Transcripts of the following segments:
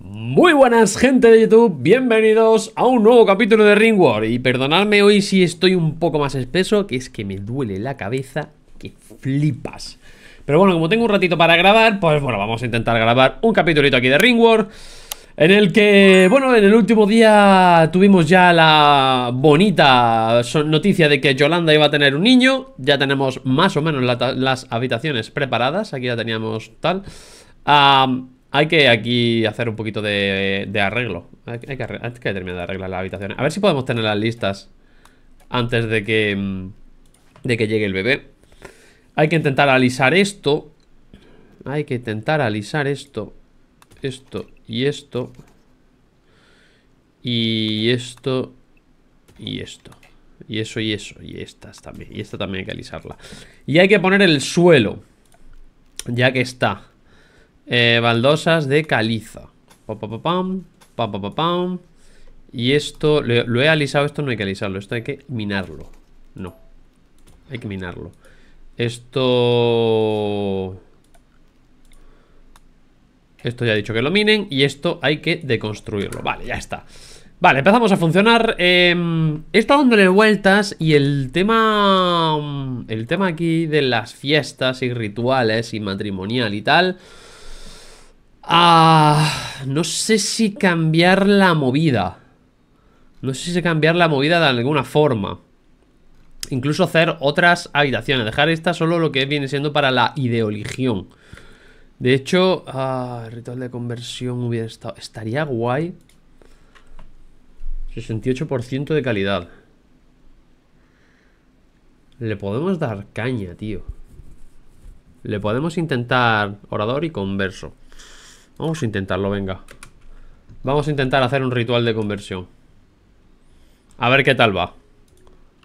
Muy buenas gente de YouTube, bienvenidos a un nuevo capítulo de RingWorld. Y perdonadme hoy si estoy un poco más espeso, que es que me duele la cabeza que flipas Pero bueno, como tengo un ratito para grabar, pues bueno, vamos a intentar grabar un capítulito aquí de RingWorld. en el que, bueno, en el último día tuvimos ya la bonita noticia de que Yolanda iba a tener un niño. Ya tenemos más o menos las habitaciones preparadas. Aquí ya teníamos tal. Hay que aquí hacer un poquito de, arreglo. Hay que, terminar de arreglar la habitación. A ver si podemos tener las listas antes de que, mm, de que llegue el bebé. Hay que intentar alisar esto. Hay que intentar alisar esto. Esto y esto. Y esto y esto. Y eso y eso. Y estas también. Y esta también hay que alisarla. Y hay que poner el suelo. Ya que está. Eh, baldosas de caliza. y esto, lo, he alisado, esto no hay que alisarlo, esto hay que minarlo. No, hay que minarlo. Esto... Esto ya he dicho que lo minen y esto hay que deconstruirlo. Vale, ya está. Vale, empezamos a funcionar. Eh, em, he estado dándole vueltas y el tema... El tema aquí de las fiestas y rituales y matrimonial y tal... Ah, no sé si cambiar la movida. No sé si cambiar la movida de alguna forma. Incluso hacer otras habitaciones. Dejar esta solo lo que viene siendo para la ideoligión. De hecho, ah, el ritual de conversión hubiera estado... Estaría guay. 68% de calidad. Le podemos dar caña, tío. Le podemos intentar orador y converso. Vamos a intentarlo, venga. Vamos a intentar hacer un ritual de conversión. A ver qué tal va.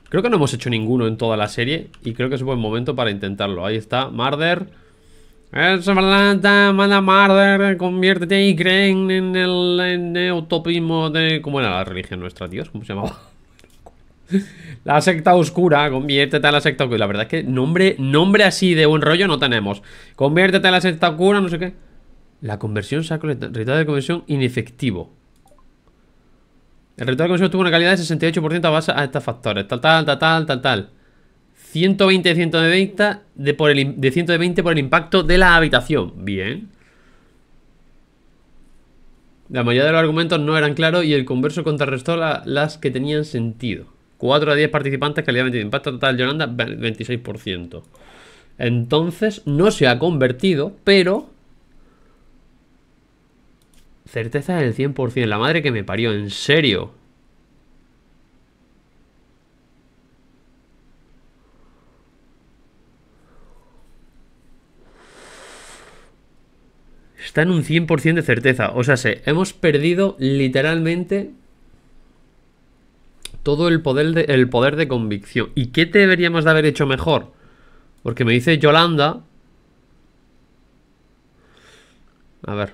Creo que no hemos hecho ninguno en toda la serie y creo que es un buen momento para intentarlo. Ahí está, Marder. Manda Marder, conviértete y creen en el, neotopismo de... ¿Cómo era la religión nuestra, Dios, ¿Cómo se llamaba? La secta oscura, conviértete a la secta oscura. La verdad es que nombre, nombre así de buen rollo no tenemos. Conviértete a la secta oscura, no sé qué. La conversión sacó el ritual de conversión inefectivo. El ritual de conversión tuvo una calidad de 68% a base a estos factores. Tal, tal, tal, tal, tal, 120 de 120 de, por el, de 120 por el impacto de la habitación. Bien. La mayoría de los argumentos no eran claros y el converso contrarrestó las que tenían sentido. 4 de 10 participantes, calidad de impacto total, Yolanda, 26%. Entonces no se ha convertido, pero Certeza del 100%. La madre que me parió, en serio. Está en un 100% de certeza. O sea, sé, hemos perdido literalmente todo el poder, de, el poder de convicción. ¿Y qué deberíamos de haber hecho mejor? Porque me dice Yolanda... A ver,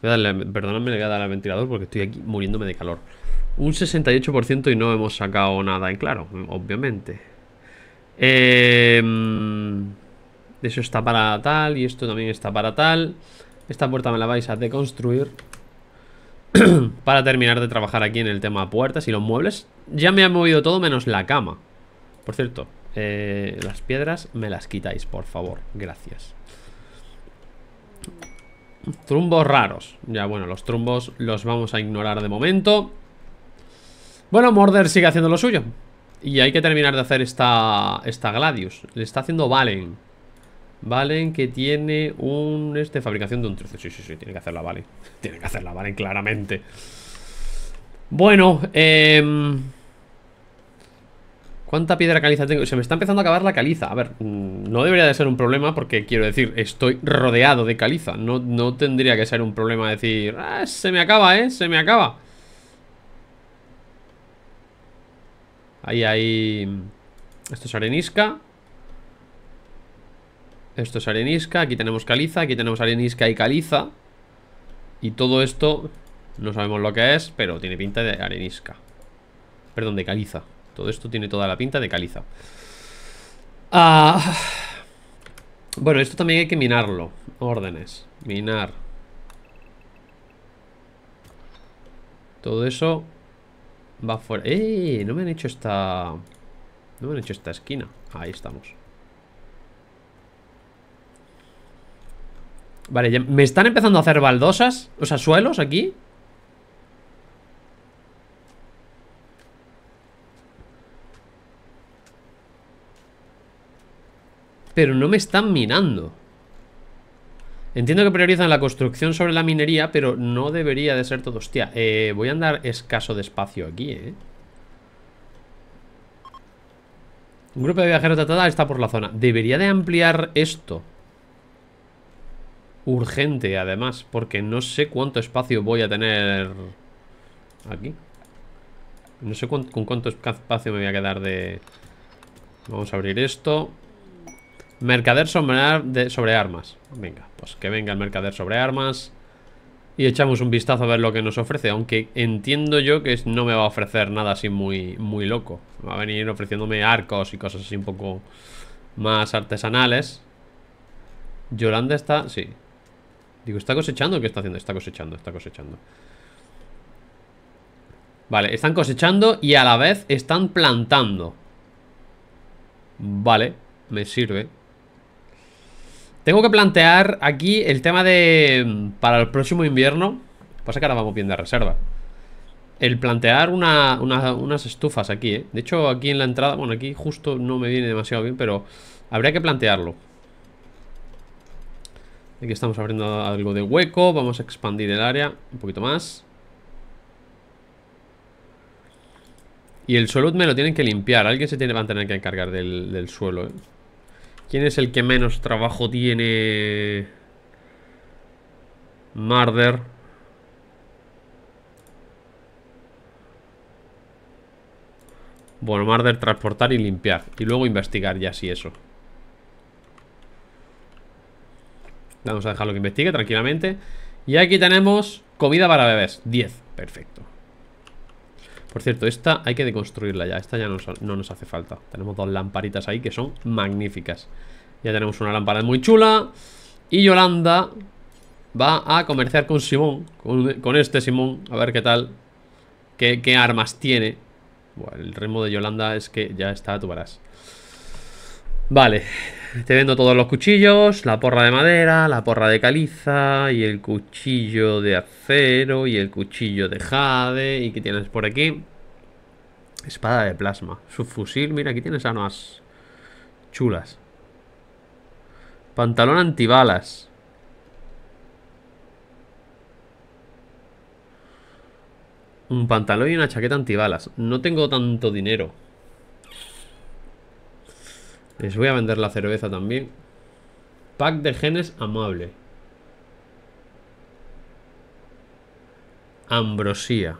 perdóname, le voy a dar al ventilador porque estoy aquí muriéndome de calor. Un 68% y no hemos sacado nada en claro, obviamente. Em, eso está para tal y esto también está para tal. Esta puerta me la vais a deconstruir para terminar de trabajar aquí en el tema puertas y los muebles. Ya me ha movido todo menos la cama. Por cierto, eh, las piedras me las quitáis, por favor. Gracias. Trumbos raros. Ya, bueno, los trumbos los vamos a ignorar de momento. Bueno, Morder sigue haciendo lo suyo. Y hay que terminar de hacer esta, esta Gladius. Le está haciendo Valen. Valen que tiene un... Este, fabricación de un trozo. Sí, sí, sí, tiene que hacerla Valen. Tiene que hacerla Valen, claramente. Bueno, eh... ¿Cuánta piedra caliza tengo? Se me está empezando a acabar la caliza. A ver, mm, no debería de ser un problema porque, quiero decir, estoy rodeado de caliza. No, no tendría que ser un problema decir, ah, se me acaba, ¿eh? Se me acaba. Ahí, hay mm, Esto es arenisca. Esto es arenisca. Aquí tenemos caliza. Aquí tenemos arenisca y caliza. Y todo esto... No sabemos lo que es, pero tiene pinta de arenisca. Perdón, de caliza. Todo esto tiene toda la pinta de caliza. Ah, bueno, esto también hay que minarlo. Órdenes. Minar. Todo eso va fuera. ¡Eh! No me han hecho esta... No me han hecho esta esquina. Ahí estamos. Vale, me están empezando a hacer baldosas. O sea, suelos aquí. pero no me están minando. Entiendo que priorizan la construcción sobre la minería, pero no debería de ser todo. Hostia, eh, voy a andar escaso de espacio aquí, eh. Un grupo de viajeros tratada está por la zona. Debería de ampliar esto. Urgente, además, porque no sé cuánto espacio voy a tener aquí. No sé con cuánto espacio me voy a quedar de... Vamos a abrir esto. Mercader sobre, sobre armas. Venga, pues que venga el mercader sobre armas. Y echamos un vistazo a ver lo que nos ofrece. Aunque entiendo yo que no me va a ofrecer nada así muy, muy loco. Va a venir ofreciéndome arcos y cosas así un poco más artesanales. Yolanda está... Sí. Digo, ¿está cosechando o qué está haciendo? Está cosechando, está cosechando. Vale, están cosechando y a la vez están plantando. Vale, me sirve. Tengo que plantear aquí el tema de... Mm, para el próximo invierno... Pasa que ahora vamos bien de reserva. El plantear unas estufas aquí, ¿eh? De hecho, aquí en la entrada... Bueno, aquí justo no me viene demasiado bien, pero... Habría que plantearlo. Aquí estamos abriendo algo de hueco. Vamos a expandir el área un poquito más. Y el suelo me lo tienen que limpiar. Alguien se tiene, va a tener que encargar del, del suelo, ¿eh? ¿Quién es el que menos trabajo tiene? Marder. Bueno, Marder transportar y limpiar. Y luego investigar ya si eso. Vamos a dejarlo que investigue tranquilamente. Y aquí tenemos comida para bebés. 10. Perfecto. Por cierto, esta hay que deconstruirla ya. Esta ya no nos hace falta. Tenemos dos lamparitas ahí que son magníficas. Ya tenemos una lámpara muy chula. Y Yolanda va a comerciar con Simón. Con, este Simón. A ver qué tal. Qué, armas tiene. Bueno, el remo de Yolanda es que ya está, tú verás. Vale, te vendo todos los cuchillos, la porra de madera, la porra de caliza y el cuchillo de acero y el cuchillo de jade. ¿Y qué tienes por aquí? Espada de plasma, subfusil, mira, aquí tienes armas chulas. Pantalón antibalas. Un pantalón y una chaqueta antibalas. No tengo tanto dinero. Les pues voy a vender la cerveza también. Pack de genes amable. Ambrosía.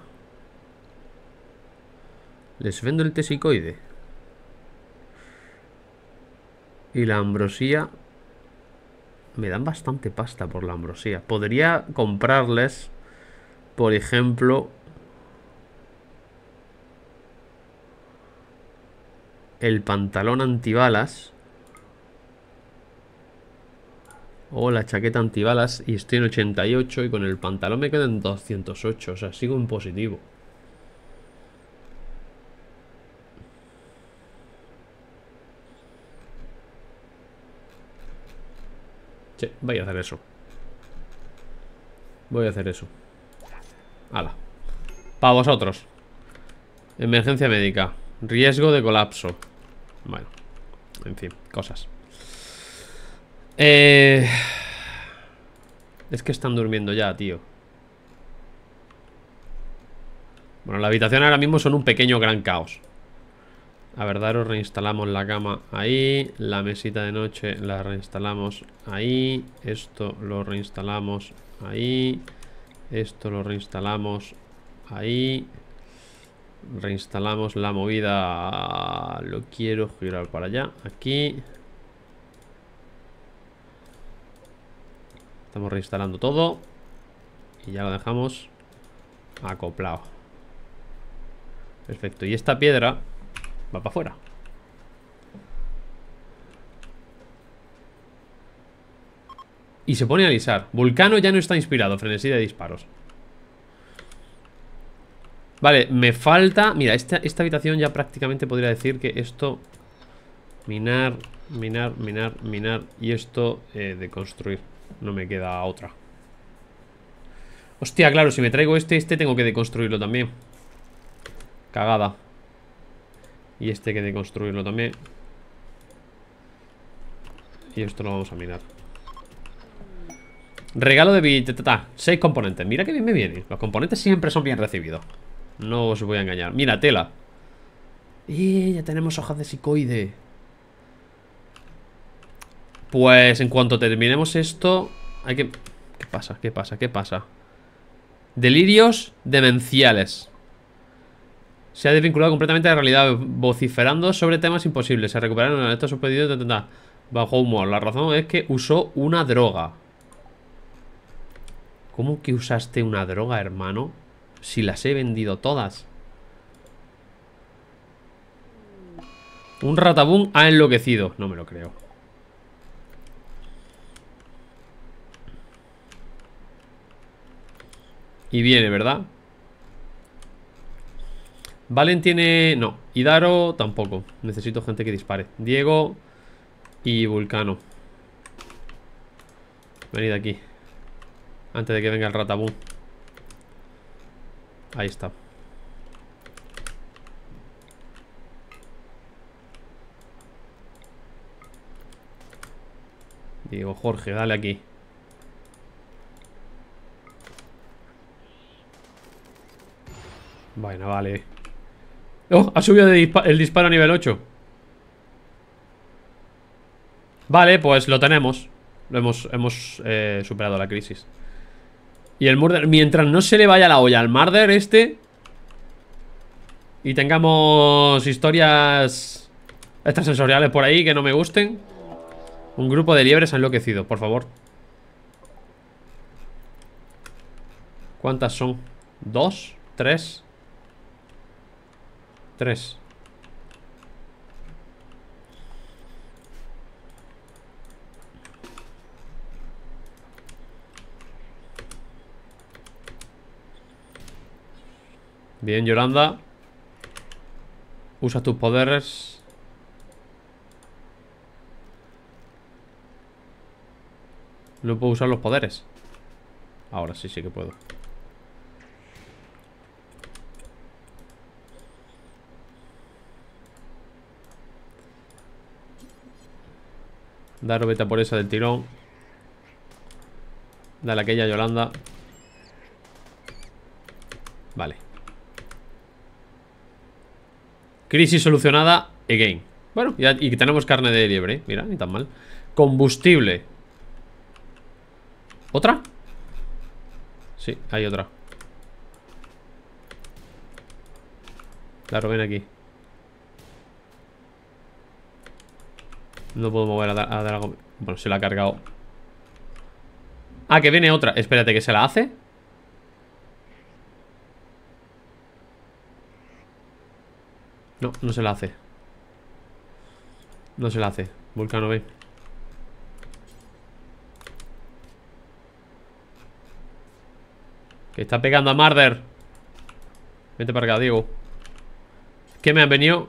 Les vendo el tesicoide. Y la ambrosía... Me dan bastante pasta por la ambrosía. Podría comprarles, por ejemplo, el pantalón antibalas o la chaqueta antibalas y estoy en 88 y con el pantalón me quedan en 208, o sea, sigo en positivo. Che, voy a hacer eso. Voy a hacer eso. Hala. Para vosotros. Emergencia médica. Riesgo de colapso. Bueno, en fin, cosas. Eh, es que están durmiendo ya, tío. Bueno, la habitación ahora mismo son un pequeño gran caos. A ver, daros reinstalamos la cama ahí. La mesita de noche la reinstalamos ahí. Esto lo reinstalamos ahí. Esto lo reinstalamos ahí. Reinstalamos la movida. Lo quiero girar para allá. Aquí. Estamos reinstalando todo. Y ya lo dejamos acoplado. Perfecto. Y esta piedra va para afuera. Y se pone a alisar. Vulcano ya no está inspirado. Frenesí de disparos. Vale, me falta... Mira, esta, habitación ya prácticamente podría decir que esto... Minar, minar, minar, minar. Y esto eh, de construir. No me queda otra. Hostia, claro, si me traigo este, este tengo que deconstruirlo también. Cagada. Y este que deconstruirlo también. Y esto lo vamos a minar Regalo de billeteta. Seis componentes. Mira que bien me viene. Los componentes siempre son bien recibidos. No os voy a engañar. Mira, tela. Y ya tenemos hojas de psicoide. Pues en cuanto terminemos esto, hay que... ¿Qué pasa? ¿Qué pasa? ¿Qué pasa? Delirios demenciales. Se ha desvinculado completamente de la realidad, vociferando sobre temas imposibles. Se recuperaron estos y de bajo humor. La razón es que usó una droga. ¿Cómo que usaste una droga, hermano? Si las he vendido todas. Un ratabún ha enloquecido. No me lo creo. Y viene, ¿verdad? Valen tiene... No. Hidaro tampoco. Necesito gente que dispare. Diego y Vulcano. Venid aquí. Antes de que venga el ratabún. Ahí está. Digo, Jorge, dale aquí. Bueno, vale. ¡Oh! Ha subido el disparo a nivel 8. Vale, pues lo tenemos. Lo hemos, hemos eh, superado la crisis. Y el Murder, mientras no se le vaya la olla al Murder este Y tengamos historias extrasensoriales por ahí que no me gusten Un grupo de liebres ha enloquecido, por favor ¿Cuántas son? ¿Dos? ¿Tres? Tres Bien, Yolanda. Usa tus poderes. No puedo usar los poderes. Ahora sí, sí que puedo. dar vete por esa del tirón. Dale aquella, Yolanda. Vale. Crisis solucionada again. Bueno, y tenemos carne de liebre, mira, ni tan mal. Combustible. ¿Otra? Sí, hay otra. Claro, ven aquí. No puedo mover a, a Bueno, se la ha cargado. Ah, que viene otra. Espérate, que se la hace. No, no se la hace. No se la hace. Vulcano B. Que está pegando a Marder. Vete para acá, Diego. ¿Qué me han venido?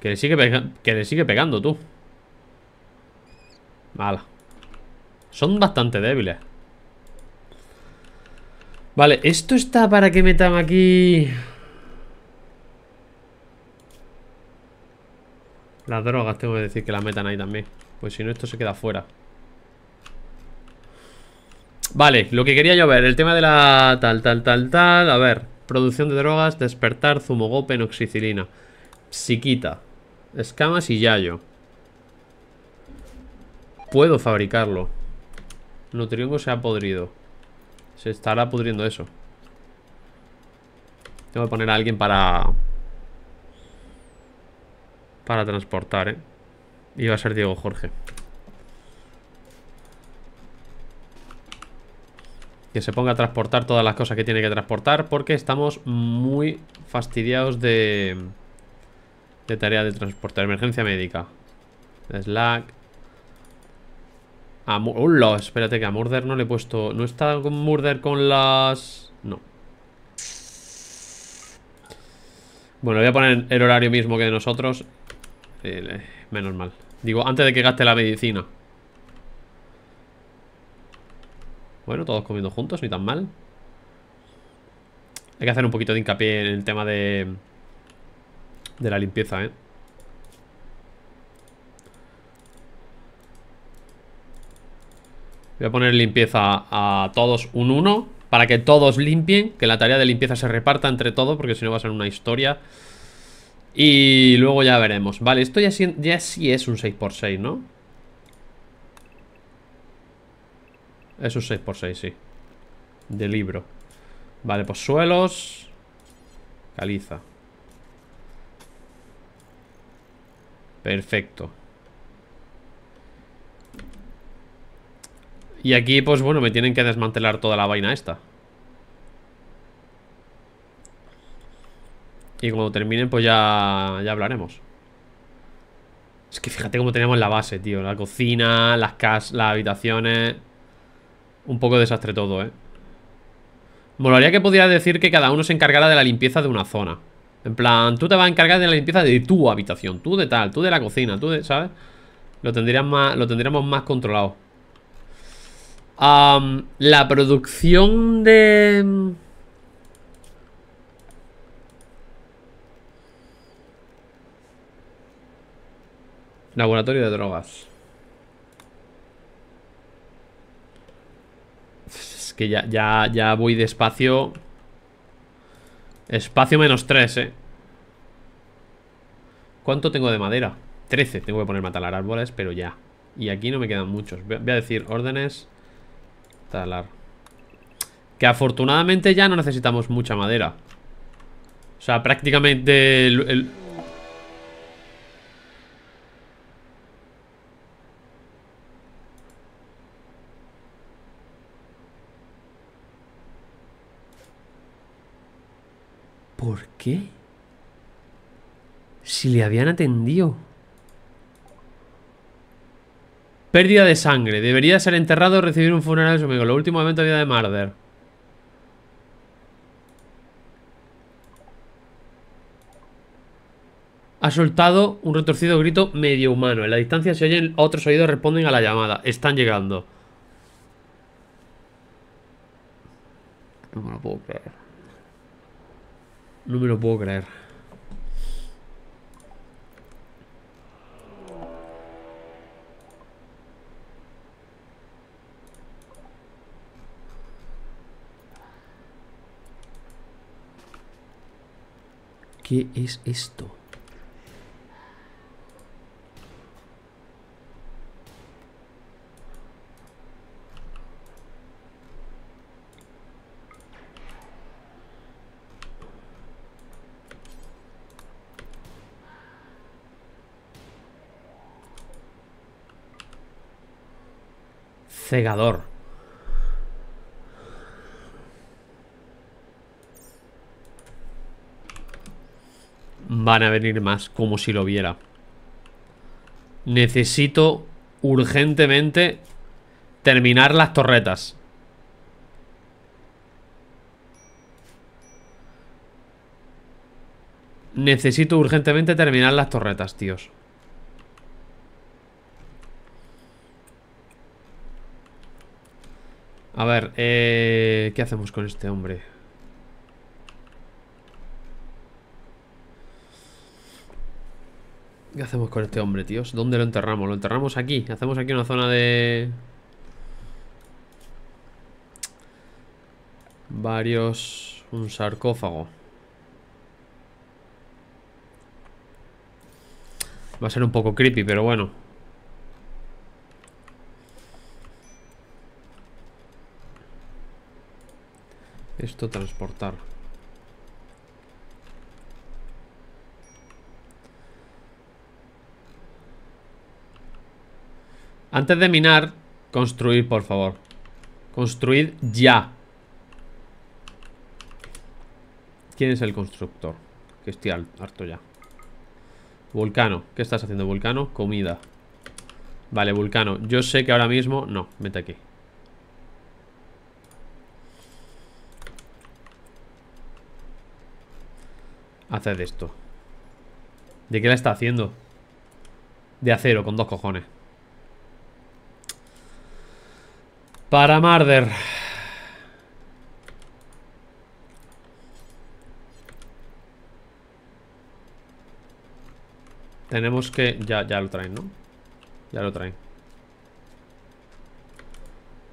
Que le sigue, que le sigue pegando, tú. Mala. Son bastante débiles. Vale, esto está para que metan aquí... Las drogas, tengo que decir que las metan ahí también. Pues si no, esto se queda fuera. Vale, lo que quería yo ver, el tema de la tal, tal, tal, tal. A ver, producción de drogas, despertar, zumogope, penoxicilina, psiquita, escamas y yayo. Puedo fabricarlo. triungo se ha podrido. Se estará pudriendo eso Tengo que poner a alguien para Para transportar, eh Y va a ser Diego Jorge Que se ponga a transportar todas las cosas que tiene que transportar Porque estamos muy fastidiados de... De tarea de transporte Emergencia médica Slack a Espérate que a Murder no le he puesto... ¿No está con Murder con las...? No. Bueno, voy a poner el horario mismo que de nosotros. Eh, menos mal. Digo, antes de que gaste la medicina. Bueno, todos comiendo juntos, ni tan mal. Hay que hacer un poquito de hincapié en el tema de... De la limpieza, ¿eh? Voy a poner limpieza a todos un 1 Para que todos limpien Que la tarea de limpieza se reparta entre todos Porque si no va a ser una historia Y luego ya veremos Vale, esto ya, sí, ya sí es un 6x6, ¿no? Es un 6x6, sí De libro Vale, pues suelos Caliza Perfecto Y aquí, pues bueno, me tienen que desmantelar toda la vaina esta. Y cuando terminen, pues ya, ya hablaremos. Es que fíjate cómo teníamos la base, tío. La cocina, las casas, las habitaciones. Un poco desastre todo, ¿eh? Molaría que pudiera decir que cada uno se encargara de la limpieza de una zona. En plan, tú te vas a encargar de la limpieza de tu habitación, tú de tal, tú de la cocina, tú de, ¿sabes? Lo, lo tendríamos más controlado la producción de... Mm, Laboratorio de drogas. Es que ya, ya, ya voy despacio. Espacio menos 3, eh. ¿Cuánto tengo de madera? 13. Tengo que poner a árboles, pero ya. Y aquí no me quedan muchos. Voy a decir órdenes. Que afortunadamente ya no necesitamos mucha madera. O sea, prácticamente el... ¿Por qué? Si le habían atendido. Pérdida de sangre. Debería ser enterrado o recibir un funeral de su amigo. Lo último evento de vida de Marder. Ha soltado un retorcido grito medio humano. En la distancia se oyen otros oídos responden a la llamada. Están llegando. No me lo puedo creer. No me lo puedo creer. ¿Qué es esto? cegador. Van a venir más, como si lo viera Necesito urgentemente terminar las torretas Necesito urgentemente terminar las torretas, tíos A ver, eh, ¿qué hacemos con este hombre? ¿Qué hacemos con este hombre, tíos? ¿Dónde lo enterramos? Lo enterramos aquí Hacemos aquí una zona de... Varios... Un sarcófago Va a ser un poco creepy, pero bueno Esto transportar Antes de minar, construir, por favor. Construir ya. ¿Quién es el constructor? Que estoy harto ya. Vulcano. ¿Qué estás haciendo, Vulcano? Comida. Vale, Vulcano. Yo sé que ahora mismo... No, Mete aquí. Haced esto. ¿De qué la está haciendo? De acero, con dos cojones. Para Marder. Tenemos que... Ya, ya lo traen, ¿no? Ya lo traen.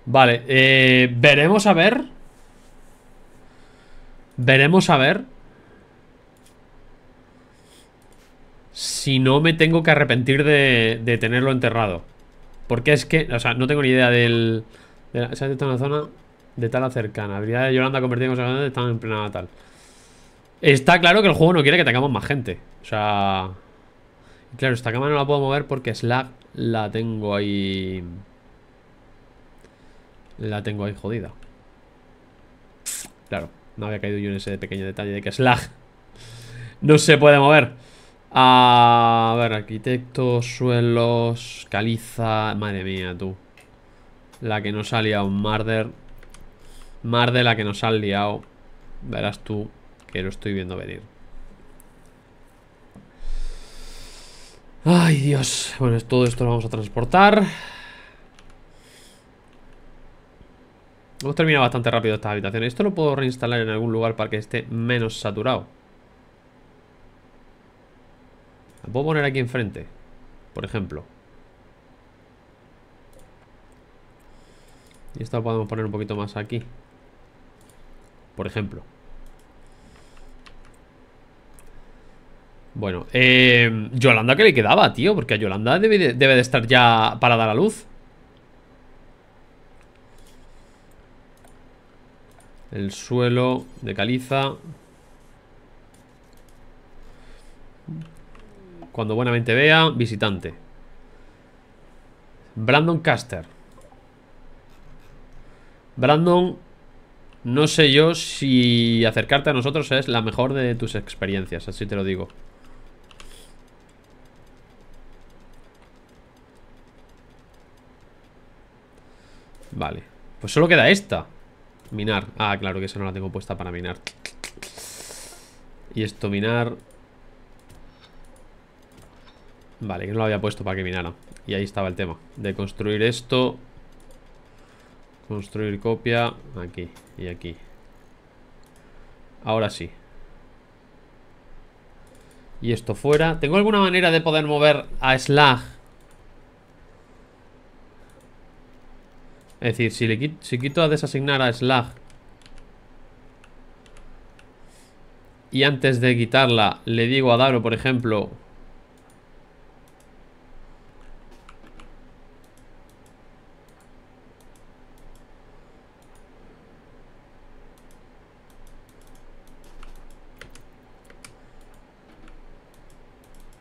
Vale, eh, veremos a ver. Veremos a ver. Si no me tengo que arrepentir de, de tenerlo enterrado. Porque es que, o sea, no tengo ni idea del... La, se ha una zona de tala cercana. Habilidad de Yolanda convertida en conservador están en plena natal. Está claro que el juego no quiere que tengamos más gente. O sea... Claro, esta cámara no la puedo mover porque Slag la tengo ahí... La tengo ahí jodida. Claro, no había caído yo en ese pequeño detalle de que Slag no se puede mover. A ver, arquitectos, suelos, caliza... Madre mía, tú. La que nos ha liado Marder. Marder, la que nos ha liado. Verás tú que lo estoy viendo venir. Ay, Dios. Bueno, todo esto lo vamos a transportar. Hemos terminado bastante rápido esta habitación. Esto lo puedo reinstalar en algún lugar para que esté menos saturado. Lo puedo poner aquí enfrente, por ejemplo. Y esto lo podemos poner un poquito más aquí. Por ejemplo. Bueno, em, Yolanda, que le quedaba, tío? Porque a Yolanda debe de, debe de estar ya para dar a luz. El suelo de caliza. Cuando buenamente vea, visitante. Brandon Caster. Brandon, no sé yo si acercarte a nosotros es la mejor de tus experiencias, así te lo digo. Vale, pues solo queda esta Minar, ah, claro que esa no la tengo puesta para minar Y esto minar Vale, que no la había puesto para que minara Y ahí estaba el tema De construir esto Construir copia. Aquí y aquí. Ahora sí. Y esto fuera. ¿Tengo alguna manera de poder mover a Slag? Es decir, si, le quito, quito a desasignar a Slag y antes de quitarla le digo a Daro, por ejemplo,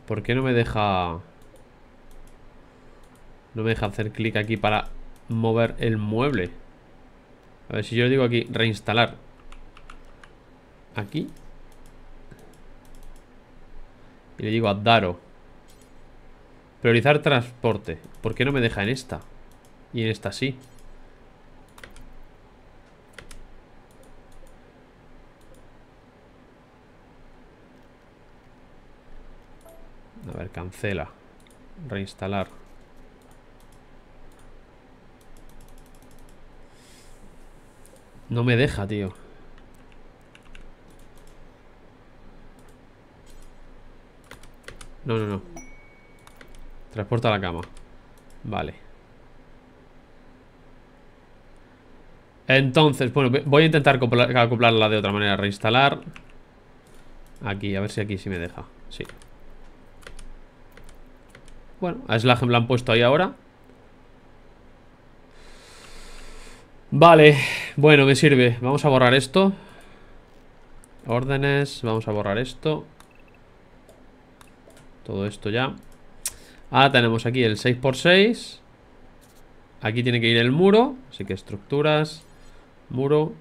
¿Por qué no me deja... No me deja hacer clic aquí para mover el mueble? A ver, si yo le digo aquí reinstalar. Aquí. Y le digo a Daro. Priorizar transporte. ¿Por qué no me deja en esta? Y en esta sí. Cela, Reinstalar. No me deja, tío. No, no, no. Transporta a la cama. Vale. Entonces, bueno, voy a intentar acoplarla de otra manera. Reinstalar. Aquí, a ver si aquí sí me deja. Sí. Bueno, a Slagen la han puesto ahí ahora. Vale, bueno, me sirve. Vamos a borrar esto. Órdenes, vamos a borrar esto. Todo esto ya. Ah, tenemos aquí el 6x6. Aquí tiene que ir el muro. Así que estructuras, muro.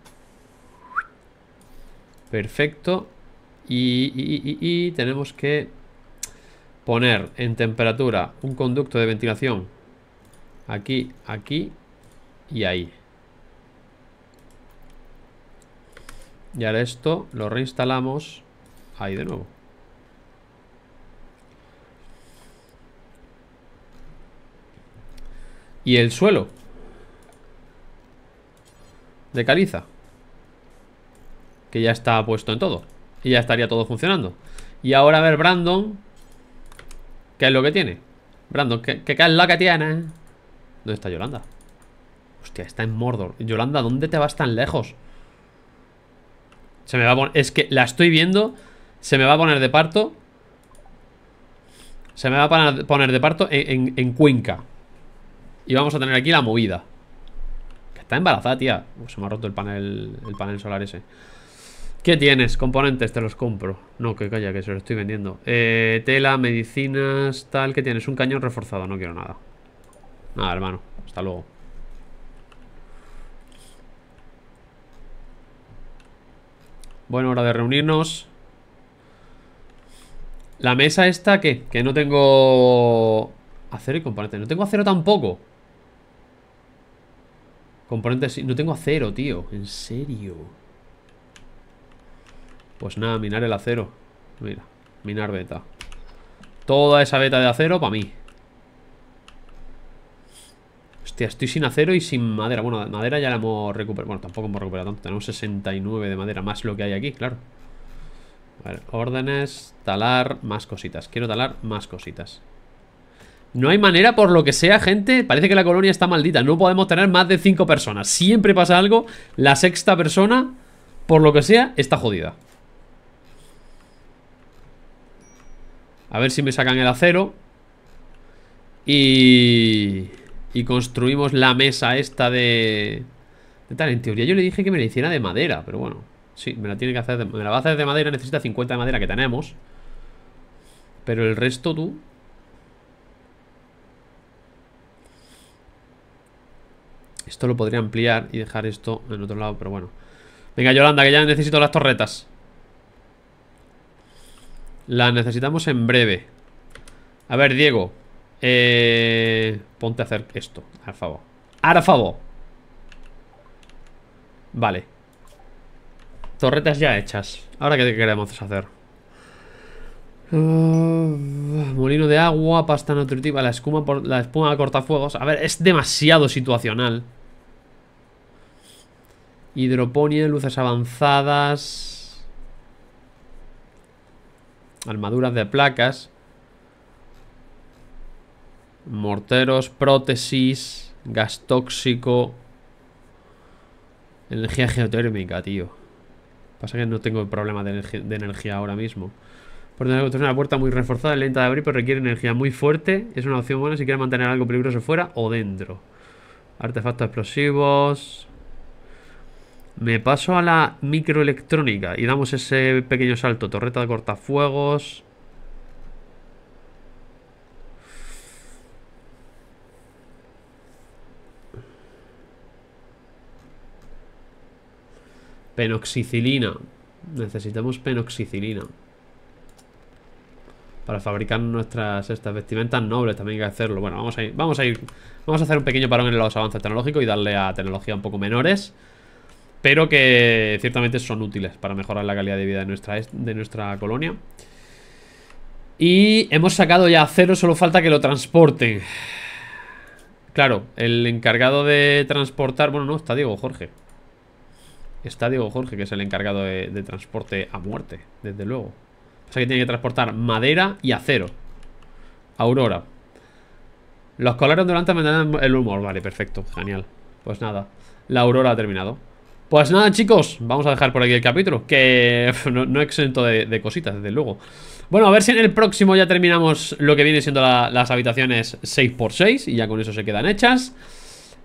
Perfecto. Y, y, y, y tenemos que poner en temperatura un conducto de ventilación aquí, aquí y ahí. Y ahora esto lo reinstalamos ahí de nuevo. Y el suelo de caliza que ya está puesto en todo y ya estaría todo funcionando. Y ahora a ver Brandon ¿Qué es lo que tiene? Brandon, ¿qué, qué, es lo que tiene? ¿Dónde está Yolanda? Hostia, está en Mordor. Yolanda, ¿dónde te vas tan lejos? Se me va a poner... Es que la estoy viendo. Se me va a poner de parto. Se me va a poner de parto en, Cuenca. Y vamos a tener aquí la movida. está embarazada, tía. se me ha roto el panel, el panel solar ese. ¿Qué tienes? Componentes, te los compro. No, que calla, que se los estoy vendiendo. Eh, tela, medicinas, tal. ¿Qué tienes? Un cañón reforzado, no quiero nada. Nada, hermano. Hasta luego. Bueno, hora de reunirnos. La mesa esta, ¿qué? Que no tengo... Acero y componentes. No tengo acero tampoco. Componentes... No tengo acero, tío. En serio. Pues nada, minar el acero Mira, minar beta Toda esa beta de acero para mí Hostia, estoy sin acero y sin madera Bueno, madera ya la hemos recuperado Bueno, tampoco hemos recuperado tanto Tenemos 69 de madera Más lo que hay aquí, claro A ver, órdenes Talar más cositas Quiero talar más cositas no hay manera, por lo que sea, gente. Parece que la colonia está maldita. No podemos tener más de 5 personas. Siempre pasa algo. La sexta persona, por lo que sea, está jodida. A ver si me sacan el acero Y... Y construimos la mesa esta de... De tal, en teoría yo le dije que me la hiciera de madera Pero bueno, sí, me la tiene que hacer de, Me la va a hacer de madera, necesita 50 de madera que tenemos Pero el resto tú Esto lo podría ampliar y dejar esto en otro lado, pero bueno Venga, Yolanda, que ya necesito las torretas la necesitamos en breve. A ver, Diego. Eh, ponte a hacer esto, al favor. favor. Vale. Torretas ya hechas. Ahora qué queremos hacer. Ah, molino de agua, pasta nutritiva, la espuma por la espuma cortafuegos. A ver, es demasiado situacional. Hidroponía, luces avanzadas. Armaduras de placas. Morteros, prótesis, gas tóxico. Energía geotérmica, tío. Pasa que no tengo problema de, energía ahora mismo. Por tanto, una puerta muy reforzada, lenta de abrir, pero requiere energía muy fuerte. Es una opción buena si quieres mantener algo peligroso fuera o dentro. Artefactos explosivos, me paso a la microelectrónica y damos ese pequeño salto. Torreta de cortafuegos. Penoxicilina. Necesitamos penoxicilina. Para fabricar nuestras estas vestimentas nobles también hay que hacerlo. Bueno, vamos a ir, vamos a ir. Vamos a hacer un pequeño parón en los avances tecnológicos y darle a tecnología un poco menores pero que ciertamente son útiles para mejorar la calidad de vida de nuestra, de nuestra colonia. Y hemos sacado ya acero, solo falta que lo transporten. Claro, el encargado de transportar... Bueno, no, está Diego Jorge. Está Diego Jorge, que es el encargado de, transporte a muerte, desde luego. O sea que tiene que transportar madera y acero. Aurora. Los colores durante dan el humor. Vale, perfecto, genial. Pues nada, la Aurora ha terminado. Pues nada, chicos, vamos a dejar por aquí el capítulo, que no, exento de, cositas, desde luego. Bueno, a ver si en el próximo ya terminamos lo que viene siendo las habitaciones 6x6 y ya con eso se quedan hechas.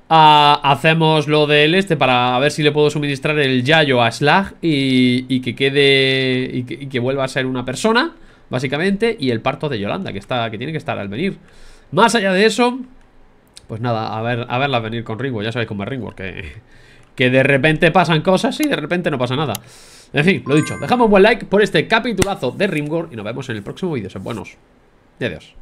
Ah, hacemos lo del este para ver si le puedo suministrar el Yayo a Slag y, que quede y que, vuelva a ser una persona, básicamente, y el parto de Yolanda, que, está, que tiene que estar al venir. Más allá de eso, pues nada, a ver, a verla venir con Ringo, ya sabéis cómo es Ringo, que... Que de repente pasan cosas y de repente no pasa nada En fin, lo dicho, dejamos un buen like por este capitulazo de Rimworld Y nos vemos en el próximo vídeo, buenos Y adiós